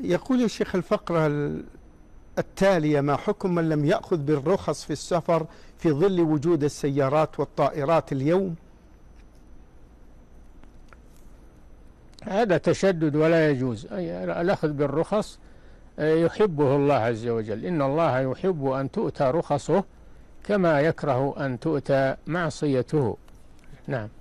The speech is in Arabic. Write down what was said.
يقول الشيخ الفقرة التالية ما حكم من لم يأخذ بالرخص في السفر في ظل وجود السيارات والطائرات اليوم هذا تشدد ولا يجوز أي الأخذ بالرخص آه، يحبه الله عز وجل إن الله يحب أن تؤتى رخصه كما يكره أن تؤتى معصيته نعم